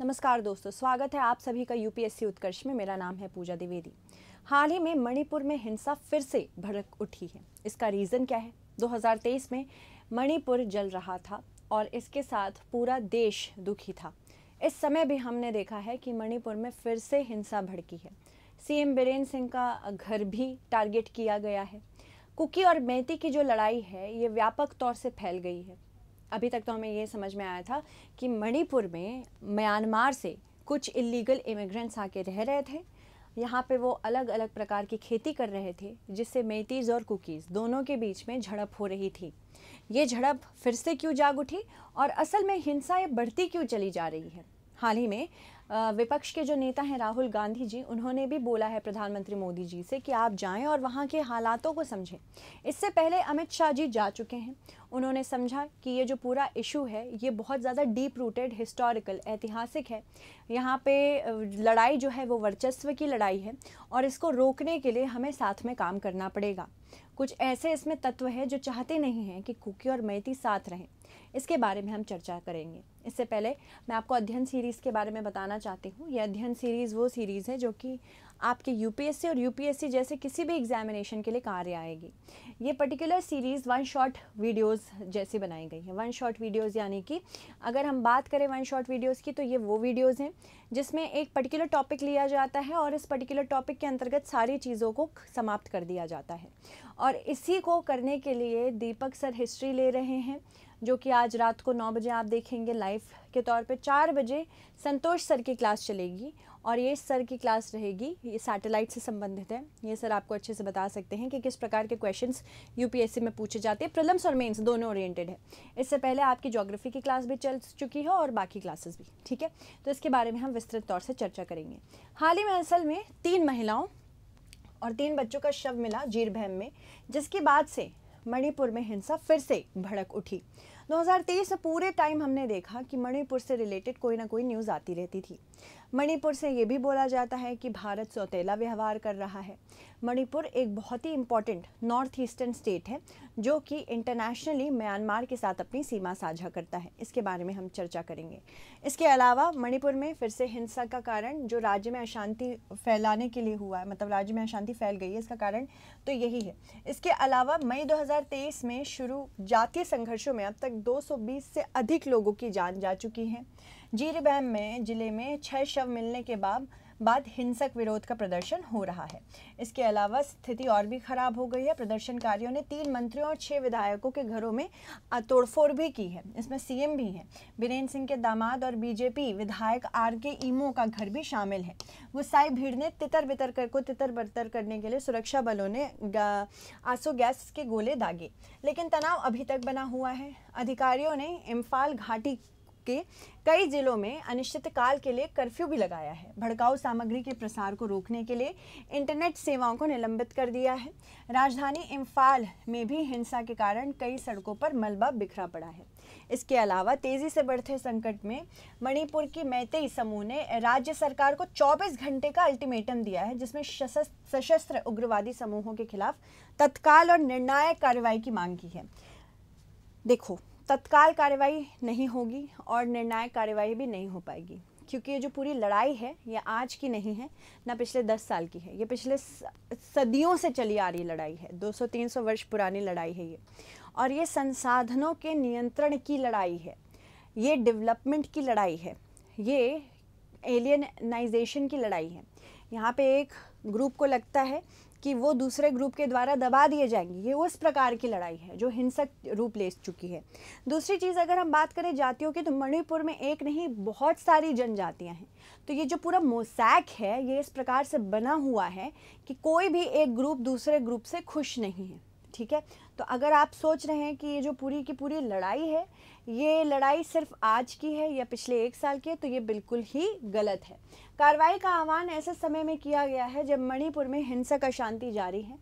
नमस्कार दोस्तों स्वागत है आप सभी का यूपीएससी उत्कर्ष में मेरा नाम है पूजा द्विवेदी हाल ही में मणिपुर में हिंसा फिर से भड़क उठी है इसका रीज़न क्या है 2023 में मणिपुर जल रहा था और इसके साथ पूरा देश दुखी था इस समय भी हमने देखा है कि मणिपुर में फिर से हिंसा भड़की है सीएम बीरेन्द्र सिंह का घर भी टारगेट किया गया है कुकी और मेहती की जो लड़ाई है ये व्यापक तौर से फैल गई है अभी तक तो हमें ये समझ में आया था कि मणिपुर में म्यांमार से कुछ इलीगल इमिग्रेंट्स आके रह रहे थे यहाँ पे वो अलग अलग प्रकार की खेती कर रहे थे जिससे मेथीज और कुकीज़ दोनों के बीच में झड़प हो रही थी ये झड़प फिर से क्यों जाग उठी और असल में हिंसा ये बढ़ती क्यों चली जा रही है हाल ही में विपक्ष के जो नेता हैं राहुल गांधी जी उन्होंने भी बोला है प्रधानमंत्री मोदी जी से कि आप जाएं और वहाँ के हालातों को समझें इससे पहले अमित शाह जी जा चुके हैं उन्होंने समझा कि ये जो पूरा इशू है ये बहुत ज़्यादा डीप रूटेड हिस्टोरिकल ऐतिहासिक है यहाँ पे लड़ाई जो है वो वर्चस्व की लड़ाई है और इसको रोकने के लिए हमें साथ में काम करना पड़ेगा कुछ ऐसे इसमें तत्व है जो चाहते नहीं हैं कि कुकी और मैती साथ रहें इसके बारे में हम चर्चा करेंगे इससे पहले मैं आपको अध्ययन सीरीज़ के बारे में बताना चाहती हूँ ये अध्ययन सीरीज़ वो सीरीज़ है जो कि आपके यू और यू जैसे किसी भी एग्जामिनेशन के लिए कार्य आएगी ये particular series one shot videos जैसी बनाई गई है वन शॉट वीडियोस यानी कि अगर हम बात करें वन शॉट वीडियोस की तो ये वो वीडियोस हैं जिसमें एक पर्टिकुलर टॉपिक लिया जाता है और इस पर्टिकुलर टॉपिक के अंतर्गत सारी चीज़ों को समाप्त कर दिया जाता है और इसी को करने के लिए दीपक सर हिस्ट्री ले रहे हैं जो कि आज रात को नौ बजे आप देखेंगे लाइव के तौर पे चार बजे संतोष सर की क्लास चलेगी और ये सर की क्लास रहेगी ये सैटेलाइट से संबंधित है ये सर आपको अच्छे से बता सकते हैं कि किस प्रकार के क्वेश्चंस यूपीएससी में पूछे जाते हैं प्रिलम्स और मेंस दोनों ओरिएंटेड है इससे पहले आपकी ज्योग्राफी की क्लास भी चल चुकी है और बाकी क्लासेस भी ठीक है तो इसके बारे में हम विस्तृत तौर से चर्चा करेंगे हाल ही में असल में तीन महिलाओं और तीन बच्चों का शव मिला जीर में जिसके बाद से मणिपुर में हिंसा फिर से भड़क उठी 2023 में पूरे टाइम हमने देखा कि मणिपुर से रिलेटेड कोई ना कोई न्यूज़ आती रहती थी मणिपुर से ये भी बोला जाता है कि भारत सौतेला व्यवहार कर रहा है मणिपुर एक बहुत ही इम्पॉर्टेंट नॉर्थ ईस्टर्न स्टेट है जो कि इंटरनेशनली म्यांमार के साथ अपनी सीमा साझा करता है इसके बारे में हम चर्चा करेंगे इसके अलावा मणिपुर में फिर से हिंसा का कारण जो राज्य में अशांति फैलाने के लिए हुआ है मतलब राज्य में अशांति फैल गई है इसका कारण तो यही है इसके अलावा मई दो में शुरू जातीय संघर्षों में अब तक 220 से अधिक लोगों की जान जा चुकी है जीरबैम में जिले में छह शव मिलने के बाद बाद हिंसक विरोध का प्रदर्शन हो रहा है इसके अलावा स्थिति और भी खराब हो गई है प्रदर्शनकारियों ने तीन मंत्रियों और छह विधायकों के घरों में तोड़फोड़ भी की है इसमें सीएम भी हैं बीरेन्द्र सिंह के दामाद और बीजेपी विधायक आर के ईमो का घर भी शामिल है गुस्साई भीड़ ने तितर बितर कर को तितर बितर करने के लिए सुरक्षा बलों ने आंसू गैस के गोले दागे लेकिन तनाव अभी तक बना हुआ है अधिकारियों ने इम्फाल घाटी के कई जिलों में अनिश्चितकाल के लिए कर्फ्यू भी लगाया है भड़काऊ सामग्री के प्रसार को रोकने के लिए इंटरनेट सेवाओं को निलंबित कर दिया है राजधानी इम्फाल में भी हिंसा के कारण कई सड़कों पर मलबा बिखरा पड़ा है इसके अलावा तेजी से बढ़ते संकट में मणिपुर की मैतेई समूह ने राज्य सरकार को 24 घंटे का अल्टीमेटम दिया है जिसमें सशस्त्र उग्रवादी समूहों के खिलाफ तत्काल और निर्णायक कार्रवाई की मांग की है देखो तत्काल कार्रवाई नहीं होगी और निर्णायक कार्रवाई भी नहीं हो पाएगी क्योंकि ये जो पूरी लड़ाई है ये आज की नहीं है ना पिछले दस साल की है ये पिछले सदियों से चली आ रही लड़ाई है 200-300 वर्ष पुरानी लड़ाई है ये और ये संसाधनों के नियंत्रण की लड़ाई है ये डेवलपमेंट की लड़ाई है ये एलियनाइजेशन की लड़ाई है यहाँ पे एक ग्रुप को लगता है कि वो दूसरे ग्रुप के द्वारा दबा दिए जाएंगे ये उस प्रकार की लड़ाई है जो हिंसक रूप ले चुकी है दूसरी चीज़ अगर हम बात करें जातियों की तो मणिपुर में एक नहीं बहुत सारी जनजातियाँ हैं तो ये जो पूरा मोसैक है ये इस प्रकार से बना हुआ है कि कोई भी एक ग्रुप दूसरे ग्रुप से खुश नहीं है ठीक है तो अगर आप सोच रहे हैं कि ये जो पूरी की पूरी लड़ाई है ये लड़ाई सिर्फ आज की है या पिछले एक साल की है तो ये बिल्कुल ही गलत है कार्रवाई का आह्वान ऐसे समय में किया गया है जब मणिपुर में हिंसक अशांति जारी है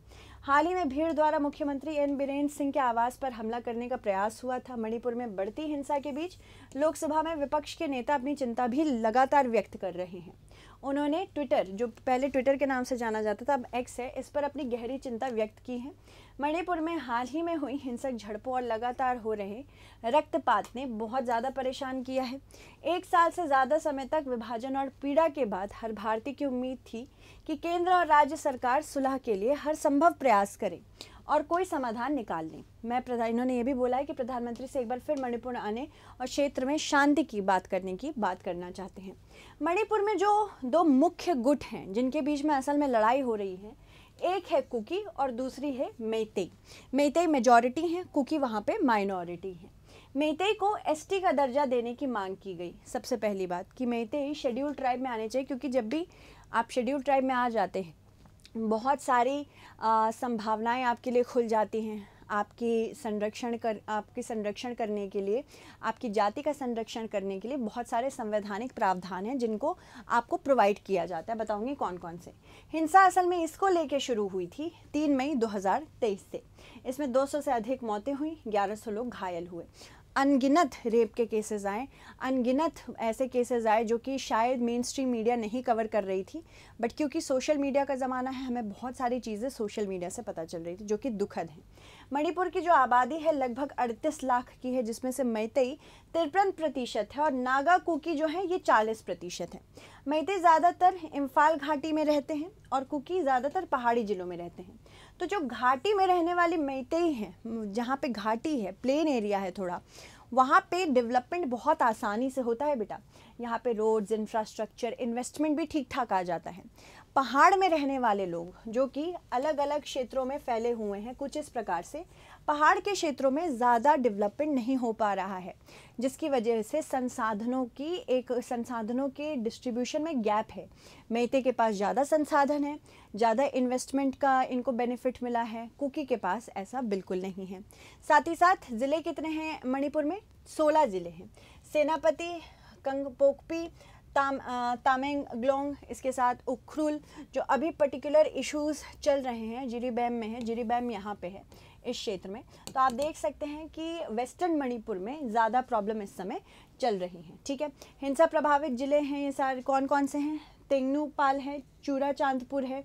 हाल ही में भीड़ द्वारा मुख्यमंत्री एन बीरेन्द्र सिंह के आवास पर हमला करने का प्रयास हुआ था मणिपुर में बढ़ती हिंसा के बीच लोकसभा में विपक्ष के नेता अपनी चिंता भी लगातार व्यक्त कर रहे हैं उन्होंने ट्विटर जो पहले ट्विटर के नाम से जाना जाता था अब एक्स है इस पर अपनी गहरी चिंता व्यक्त की है मणिपुर में हाल ही में हुई हिंसक झड़पों और लगातार हो रहे रक्तपात ने बहुत ज़्यादा परेशान किया है एक साल से ज़्यादा समय तक विभाजन और पीड़ा के बाद हर भारतीय की उम्मीद थी कि केंद्र और राज्य सरकार सुलह के लिए हर संभव प्रयास करें और कोई समाधान निकाल लें मैं प्रधान इन्होंने ये भी बोला है कि प्रधानमंत्री से एक बार फिर मणिपुर आने और क्षेत्र में शांति की बात करने की बात करना चाहते हैं मणिपुर में जो दो मुख्य गुट हैं जिनके बीच में असल में लड़ाई हो रही है एक है कुकी और दूसरी है मेते मेते मेजॉरिटी हैं कुकी वहाँ पे माइनॉरिटी हैं मेते को एसटी का दर्जा देने की मांग की गई सबसे पहली बात कि मेते शेड्यूल ट्राइब में आने चाहिए क्योंकि जब भी आप शेड्यूल ट्राइब में आ जाते हैं बहुत सारी आ, संभावनाएं आपके लिए खुल जाती हैं आपकी संरक्षण कर आपके संरक्षण करने के लिए आपकी जाति का संरक्षण करने के लिए बहुत सारे संवैधानिक प्रावधान हैं जिनको आपको प्रोवाइड किया जाता है बताऊंगी कौन कौन से हिंसा असल में इसको लेके शुरू हुई थी तीन मई 2023 से इसमें 200 से अधिक मौतें हुई 1100 लोग घायल हुए अनगिनत रेप के केसेस आए अनगिनत ऐसे केसेस आए जो कि शायद मेन स्ट्रीम मीडिया नहीं कवर कर रही थी बट क्योंकि सोशल मीडिया का ज़माना है हमें बहुत सारी चीज़ें सोशल मीडिया से पता चल रही थी जो कि दुखद हैं मणिपुर की जो आबादी है लगभग 38 लाख की है जिसमें से मैतई तिरपन प्रतिशत है और नागा कुकी जो है ये 40 प्रतिशत है मैतई ज़्यादातर इम्फाल घाटी में रहते हैं और कुकी ज़्यादातर पहाड़ी ज़िलों में रहते हैं तो जो घाटी में रहने वाली मैतेई हैं जहाँ पे घाटी है प्लेन एरिया है थोड़ा वहाँ पे डेवलपमेंट बहुत आसानी से होता है बेटा यहाँ पे रोड्स इंफ्रास्ट्रक्चर इन्वेस्टमेंट भी ठीक ठाक आ जाता है पहाड़ में रहने वाले लोग जो कि अलग अलग क्षेत्रों में फैले हुए हैं कुछ इस प्रकार से पहाड़ के क्षेत्रों में ज़्यादा डेवलपमेंट नहीं हो पा रहा है जिसकी वजह से संसाधनों की एक संसाधनों के डिस्ट्रीब्यूशन में गैप है मेते के पास ज़्यादा संसाधन है ज़्यादा इन्वेस्टमेंट का इनको बेनिफिट मिला है कुकी के पास ऐसा बिल्कुल नहीं है साथ ही साथ ज़िले कितने हैं मणिपुर में सोलह ज़िले हैं सेनापति कंगपोकपी ताम तामेंगलोंग इसके साथ उखरुल जो अभी पर्टिकुलर इश्यूज चल रहे हैं जिरीबैम में है जिरीबैम यहाँ पे है इस क्षेत्र में तो आप देख सकते हैं कि वेस्टर्न मणिपुर में ज़्यादा प्रॉब्लम इस समय चल रही है ठीक है हिंसा प्रभावित ज़िले हैं ये सारे कौन कौन से हैं तेंगनूपाल है चूरा चांदपुर है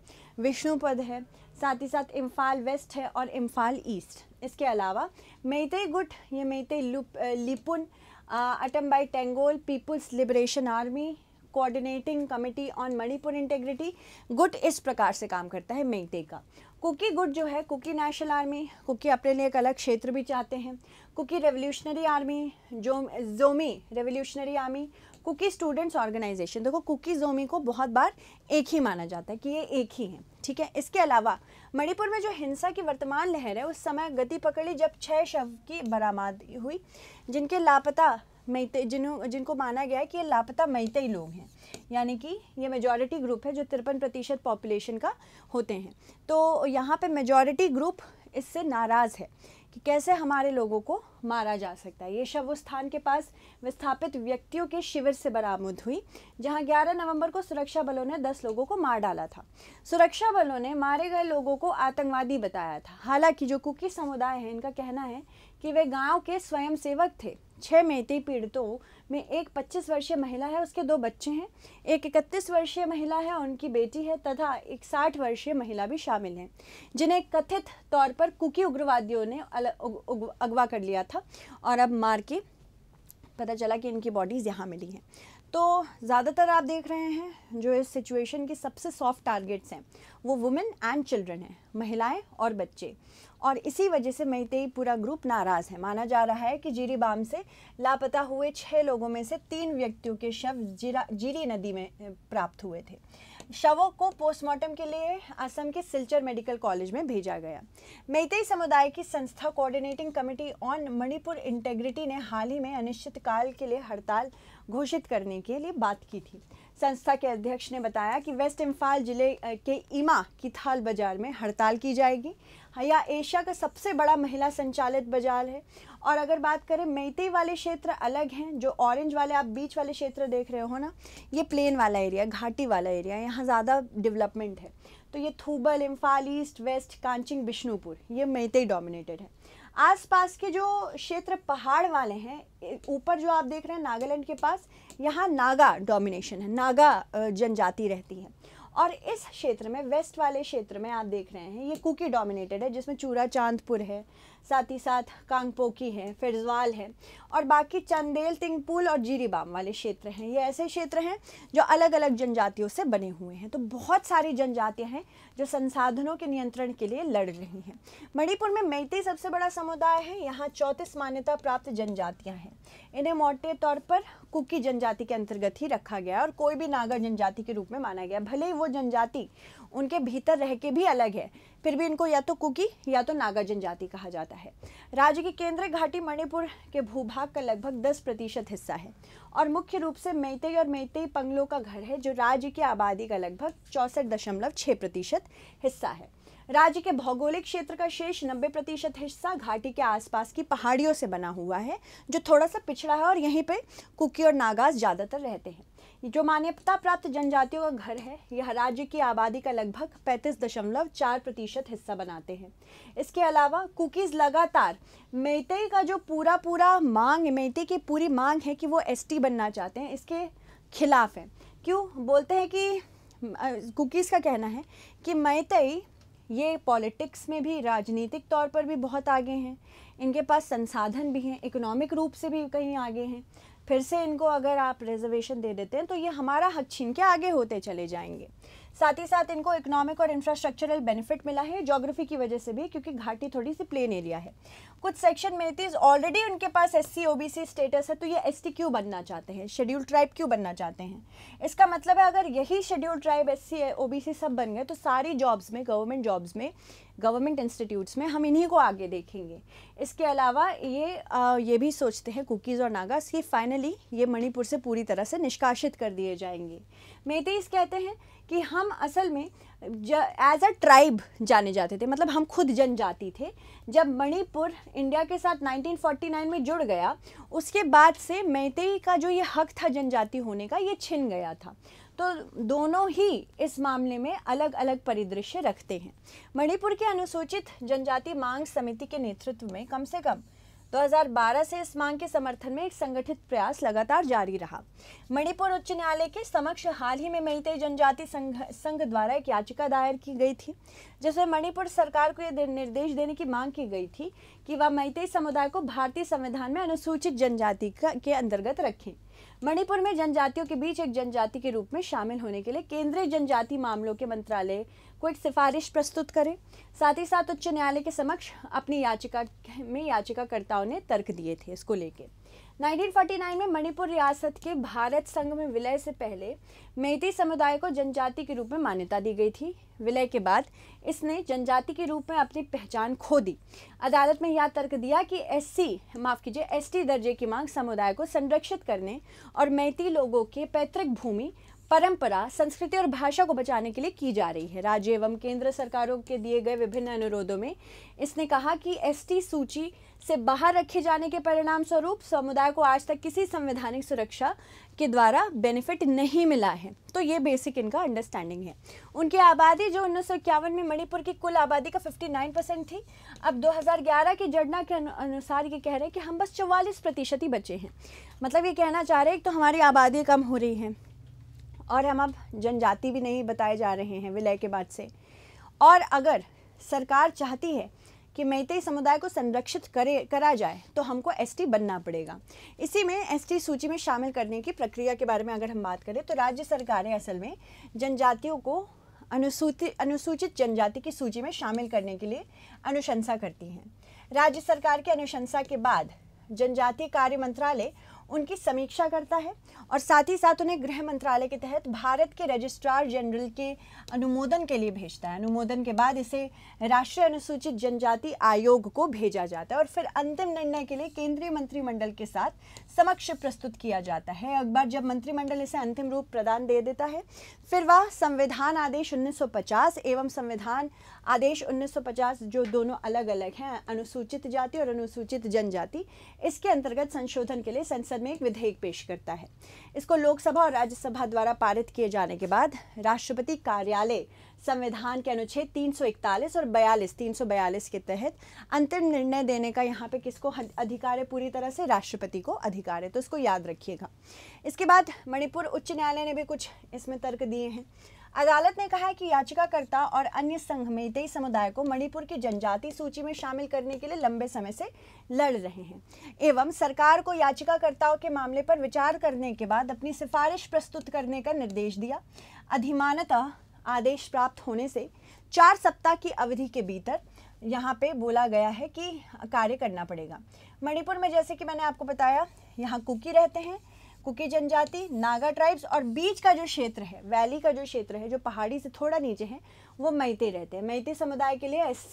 विष्णुपद है साथ ही साथ इम्फाल वेस्ट है और इम्फाल ईस्ट इसके अलावा मेते गुट ये Meitei Leipun Arambai Tenggol people's liberation army coordinating committee on Manipur integrity गुट इस प्रकार से काम करता है मेंगटे का कुकी गुट जो है कुकी नेशनल आर्मी कुकी अपने लिए एक अलग क्षेत्र भी चाहते हैं कुकी रेवोल्यूशनरी आर्मी जो Zomi revolutionary army Kuki students organisation देखो कुकी जोमी को बहुत बार एक ही माना जाता है कि ये एक ही है ठीक है इसके अलावा मणिपुर में जो हिंसा की वर्तमान लहर है उस समय गति पकड़ी जब छः शव की बरामद हुई जिनके लापता मैते जिन्हों जिनको माना गया है कि ये लापता मैते ही लोग हैं यानी कि ये मेजॉरिटी ग्रुप है जो तिरपन प्रतिशत पॉपुलेशन का होते हैं तो यहाँ पे मेजॉरिटी ग्रुप इससे नाराज़ है कि कैसे हमारे लोगों को मारा जा सकता है ये शव उस स्थान के पास विस्थापित व्यक्तियों के शिविर से बरामद हुई जहां 11 नवंबर को सुरक्षा बलों ने 10 लोगों को मार डाला था सुरक्षा बलों ने मारे गए लोगों को आतंकवादी बताया था हालांकि जो कुकी समुदाय है इनका कहना है कि वे गाँव के स्वयंसेवक थे छः मेहती पीड़ितों में एक 25 वर्षीय महिला है उसके दो बच्चे हैं एक 31 वर्षीय महिला है उनकी बेटी है तथा एक 60 वर्षीय महिला भी शामिल हैं जिन्हें कथित तौर पर कुकी उग्रवादियों ने अगवा कर लिया था और अब मार के पता चला कि इनकी बॉडीज़ यहाँ मिली हैं तो ज़्यादातर आप देख रहे हैं जो इस सिचुएशन के सबसे सॉफ्ट टारगेट्स हैं वो वुमेन एंड चिल्ड्रन हैं महिलाएं और बच्चे और इसी वजह से मैतेई पूरा ग्रुप नाराज़ है माना जा रहा है कि जीरी बाम से लापता हुए छः लोगों में से तीन व्यक्तियों के शव जीरा जीरी नदी में प्राप्त हुए थे शवों को पोस्टमार्टम के लिए असम के सिलचर मेडिकल कॉलेज में भेजा गया मेतई समुदाय की संस्था coordinating committee on Manipur integrity ने हाल ही में अनिश्चितकाल के लिए हड़ताल घोषित करने के लिए बात की थी संस्था के अध्यक्ष ने बताया कि वेस्ट इम्फाल जिले के इमा की थाल बाज़ार में हड़ताल की जाएगी यह एशिया का सबसे बड़ा महिला संचालित बाजार है और अगर बात करें मैते वाले क्षेत्र अलग हैं जो ऑरेंज वाले आप बीच वाले क्षेत्र देख रहे हो ना ये प्लेन वाला एरिया घाटी वाला एरिया यहाँ ज़्यादा डेवलपमेंट है तो ये थूबल इम्फाल ईस्ट वेस्ट कांचिंग बिष्णुपुर ये मेते डोमिनेटेड है आसपास के जो क्षेत्र पहाड़ वाले हैं ऊपर जो आप देख रहे हैं नागालैंड के पास यहाँ नागा डोमिनेशन है नागा जनजाति रहती है और इस क्षेत्र में वेस्ट वाले क्षेत्र में आप देख रहे हैं ये कुकी डोमिनेटेड है जिसमें चूरा चांदपुर है साथ ही साथ कांगपोकी है फिरजवाल है और बाकी चंदेल तिंगपुल और जीरीबाम वाले क्षेत्र हैं ये ऐसे क्षेत्र हैं जो अलग अलग जनजातियों से बने हुए हैं तो बहुत सारी जनजातियाँ हैं जो संसाधनों के नियंत्रण के लिए लड़ रही हैं मणिपुर में मैती सबसे बड़ा समुदाय है यहाँ चौंतीस मान्यता प्राप्त जनजातियाँ हैं इन्हें मोटे तौर पर कुकी जनजाति के अंतर्गत ही रखा गया और कोई भी नागर जनजाति के रूप में माना गया भले ही वो जनजाति उनके भीतर रह के भी अलग है फिर भी इनको या तो कुकी या तो नागा जनजाति कहा जाता है राज्य की केंद्र घाटी मणिपुर के भूभाग का लगभग 10 प्रतिशत हिस्सा है और मुख्य रूप से मेतई और मेतई पंगलों का घर है जो राज्य की आबादी का लगभग चौंसठ दशमलव छः प्रतिशत हिस्सा है राज्य के भौगोलिक क्षेत्र का शेष 90 प्रतिशत हिस्सा घाटी के आसपास की पहाड़ियों से बना हुआ है जो थोड़ा सा पिछड़ा है और यहीं पे कुकी और नागास ज़्यादातर रहते हैं जो मान्यता प्राप्त जनजातियों का घर है यह राज्य की आबादी का लगभग 35.4 प्रतिशत हिस्सा बनाते हैं इसके अलावा कुकीज़ लगातार मेते का जो पूरा पूरा मांग मेते की पूरी मांग है कि वो एसटी बनना चाहते हैं इसके खिलाफ है क्यों बोलते हैं कि कुकीज़ का कहना है कि मैतई ये पॉलिटिक्स में भी राजनीतिक तौर पर भी बहुत आगे हैं इनके पास संसाधन भी हैं इकोनॉमिक रूप से भी कहीं आगे हैं फिर से इनको अगर आप रिजर्वेशन दे देते हैं तो ये हमारा हक छीन के आगे होते चले जाएंगे साथ ही साथ इनको इकोनॉमिक और इंफ्रास्ट्रक्चरल बेनिफिट मिला है जोग्राफी की वजह से भी क्योंकि घाटी थोड़ी सी प्लेन एरिया है कुछ सेक्शन मेहतीज ऑलरेडी उनके पास एस सी स्टेटस है तो ये एस क्यों बनना चाहते हैं शेड्यूल ट्राइब क्यों बनना चाहते हैं इसका मतलब है अगर यही शेड्यूल ट्राइब एस सी सब बन गए तो सारी जॉब्स में गवर्नमेंट जॉब्स में गवर्नमेंट इंस्टीट्यूट्स में हम इन्हीं को आगे देखेंगे इसके अलावा ये आ, ये भी सोचते हैं कुकीज़ और नागास कि फाइनली ये मणिपुर से पूरी तरह से निष्कासित कर दिए जाएंगे मेतीस कहते हैं कि हम असल में एज अ ट्राइब जाने जाते थे मतलब हम खुद जनजाति थे जब मणिपुर इंडिया के साथ 1949 में जुड़ गया उसके बाद से मैतेई का जो ये हक था जनजाति होने का ये छिन गया था तो दोनों ही इस मामले में अलग अलग परिदृश्य रखते हैं मणिपुर के अनुसूचित जनजाति मांग समिति के नेतृत्व में कम से कम 2012 से इस मांग के समर्थन में एक संगठित प्रयास लगातार जारी रहा मणिपुर उच्च न्यायालय के समक्ष हाल ही में मेईते जनजाति संघ संघ द्वारा एक याचिका दायर की गई थी जिसमें मणिपुर सरकार को यह निर्देश देने की मांग की गई थी कि वह मैते समुदाय को भारतीय संविधान में अनुसूचित जनजाति के अंतर्गत रखें मणिपुर में जनजातियों के बीच एक जनजाति के रूप में शामिल होने के लिए केंद्रीय जनजाति मामलों के मंत्रालय को एक सिफारिश प्रस्तुत करें साथ ही साथ उच्च न्यायालय के समक्ष अपनी याचिका में याचिकाकर्ताओं ने तर्क दिए थे इसको लेकर 1949 में मणिपुर रियासत के भारत संघ में विलय से पहले मेहती समुदाय को जनजाति के रूप में मान्यता दी गई थी विलय के बाद इसने जनजाति के रूप में अपनी पहचान खो दी अदालत में यह तर्क दिया कि एससी माफ़ कीजिए एस दर्जे की मांग समुदाय को संरक्षित करने और मैती लोगों के पैतृक भूमि परंपरा संस्कृति और भाषा को बचाने के लिए की जा रही है राज्य एवं केंद्र सरकारों के दिए गए विभिन्न अनुरोधों में इसने कहा कि एसटी सूची से बाहर रखे जाने के परिणाम स्वरूप समुदाय को आज तक किसी संवैधानिक सुरक्षा के द्वारा बेनिफिट नहीं मिला है तो ये बेसिक इनका अंडरस्टैंडिंग है उनकी आबादी जो उन्नीस में मणिपुर की कुल आबादी का 59 परसेंट थी अब 2011 की जड़ना के अनुसार ये कह रहे हैं कि हम बस चौवालीस प्रतिशत ही बचे हैं मतलब ये कहना चाह रहे हैं तो हमारी आबादी कम हो रही है और हम अब जनजाति भी नहीं बताए जा रहे हैं विलय के बाद से और अगर सरकार चाहती है कि मैत्री समुदाय को संरक्षित करे करा जाए तो हमको एसटी बनना पड़ेगा इसी में एसटी सूची में शामिल करने की प्रक्रिया के बारे में अगर हम बात करें तो राज्य सरकारें असल में जनजातियों को अनुसूचित अनुसूचित जनजाति की सूची में शामिल करने के लिए अनुशंसा करती हैं राज्य सरकार की अनुशंसा के बाद जनजातीय कार्य मंत्रालय उनकी समीक्षा करता है और साथ ही साथ उन्हें गृह मंत्रालय के तहत भारत के रजिस्ट्रार जनरल के अनुमोदन के लिए भेजता है अनुमोदन के बाद इसे राष्ट्रीय अनुसूचित जनजाति आयोग को भेजा जाता है और फिर अंतिम निर्णय के लिए केंद्रीय मंत्रिमंडल के साथ समक्ष प्रस्तुत किया जाता है अखबार जब मंत्रिमंडल इसे अंतिम रूप प्रदान दे देता है फिर वह संविधान आदेश 1950 एवं संविधान आदेश 1950 जो दोनों अलग अलग हैं अनुसूचित जाति और अनुसूचित जनजाति इसके अंतर्गत संशोधन के लिए संसद में एक विधेयक पेश करता है इसको लोकसभा और राज्यसभा द्वारा पारित किए जाने के बाद राष्ट्रपति कार्यालय संविधान के अनुच्छेद 341 और 42 342 के तहत अंतिम निर्णय देने का यहाँ पे किसको अधिकार है पूरी तरह से राष्ट्रपति को अधिकार है तो इसको याद रखिएगा इसके बाद मणिपुर उच्च न्यायालय ने भी कुछ इसमें तर्क दिए हैं अदालत ने कहा है कि याचिकाकर्ता और अन्य संगमितई समुदाय को मणिपुर की जनजाति सूची में शामिल करने के लिए लंबे समय से लड़ रहे हैं एवं सरकार को याचिकाकर्ताओं के मामले पर विचार करने के बाद अपनी सिफारिश प्रस्तुत करने का निर्देश दिया अधिमानतः आदेश प्राप्त होने से चार सप्ताह की अवधि के भीतर यहाँ पे बोला गया है कि कार्य करना पड़ेगा मणिपुर में जैसे कि मैंने आपको बताया यहाँ कुकी रहते हैं कुकी जनजाति नागा ट्राइब्स और बीच का जो क्षेत्र है वैली का जो क्षेत्र है जो पहाड़ी से थोड़ा नीचे है वो मैते रहते हैं मैते समुदाय के लिए एस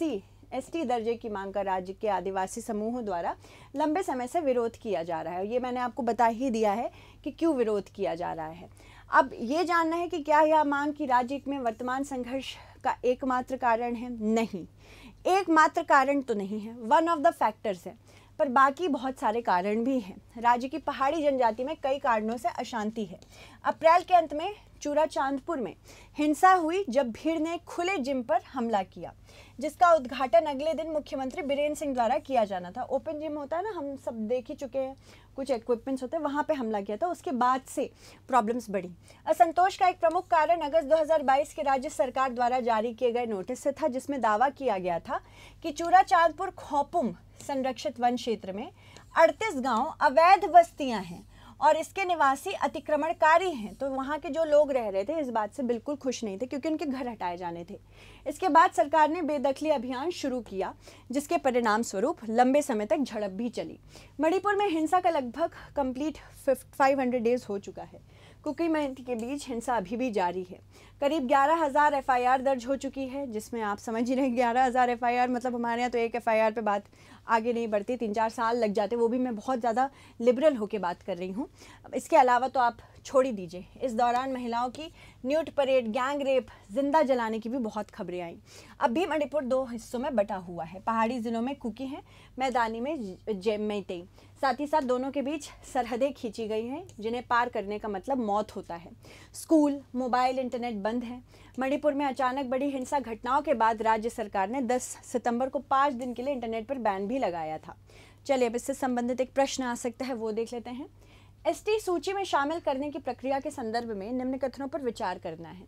एसटी दर्जे की मांग का राज्य के आदिवासी समूहों द्वारा लंबे समय से विरोध किया जा रहा है ये मैंने आपको बता ही दिया है कि क्यों विरोध किया जा रहा है अब ये जानना है कि क्या यह मांग कि राज्य में वर्तमान संघर्ष का एकमात्र कारण है नहीं एकमात्र कारण तो नहीं है वन ऑफ द फैक्टर्स है पर बाकी बहुत सारे कारण भी हैं राज्य की पहाड़ी जनजाति में कई कारणों से अशांति है अप्रैल के अंत में चूरा चांदपुर में हिंसा हुई जब भीड़ ने खुले जिम पर हमला किया जिसका उद्घाटन अगले दिन मुख्यमंत्री बीरेन्द्र सिंह द्वारा किया जाना था ओपन जिम होता है ना हम सब देख ही चुके हैं कुछ इक्विपमेंट्स होते हैं वहाँ पे हमला किया था उसके बाद से प्रॉब्लम्स बढ़ी असंतोष का एक प्रमुख कारण अगस्त 2022 के राज्य सरकार द्वारा जारी किए गए नोटिस से था जिसमें दावा किया गया था कि चूरा चांदपुर खोपुम संरक्षित वन क्षेत्र में अड़तीस गाँव अवैध बस्तियाँ हैं और इसके निवासी अतिक्रमणकारी हैं तो वहाँ के जो लोग रह रहे थे इस बात से बिल्कुल खुश नहीं थे क्योंकि उनके घर हटाए जाने थे इसके बाद सरकार ने बेदखली अभियान शुरू किया जिसके परिणाम स्वरूप लंबे समय तक झड़प भी चली मणिपुर में हिंसा का लगभग कंप्लीट फाइव हंड्रेड डेज हो चुका है कुकी मेहनती के बीच हिंसा अभी भी जारी है करीब ग्यारह हज़ार एफ दर्ज हो चुकी है जिसमें आप समझ ही रहे ग्यारह हज़ार एफ मतलब हमारे यहाँ तो एक एफ पे बात आगे नहीं बढ़ते तीन चार साल लग जाते वो भी मैं बहुत ज़्यादा लिबरल होकर बात कर रही हूँ इसके अलावा तो आप छोड़ ही दीजिए इस दौरान महिलाओं की न्यूट परेड गैंग रेप जिंदा जलाने की भी बहुत खबरें आई अब भी मणिपुर दो हिस्सों में बटा हुआ है पहाड़ी ज़िलों में कुकी हैं मैदानी में जेमेटे साथ ही साथ दोनों के बीच सरहदें खींची गई हैं जिन्हें पार करने का मतलब मौत होता है स्कूल मोबाइल इंटरनेट बंद है मणिपुर में अचानक बड़ी हिंसा घटनाओं के बाद राज्य सरकार ने 10 सितंबर को पाँच दिन के लिए इंटरनेट पर बैन भी लगाया था चलिए अब इससे संबंधित एक प्रश्न आ सकता है वो देख लेते हैं एस सूची में शामिल करने की प्रक्रिया के संदर्भ में निम्न कथनों पर विचार करना है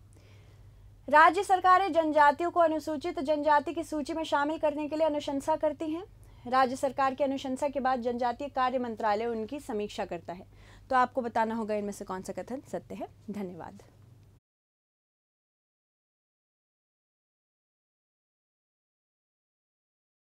राज्य सरकारें जनजातियों को अनुसूचित जनजाति की सूची में शामिल करने के लिए अनुशंसा करती हैं राज्य सरकार की अनुशंसा के बाद जनजातीय कार्य मंत्रालय उनकी समीक्षा करता है तो आपको बताना होगा इनमें से कौन सा कथन सत्य है धन्यवाद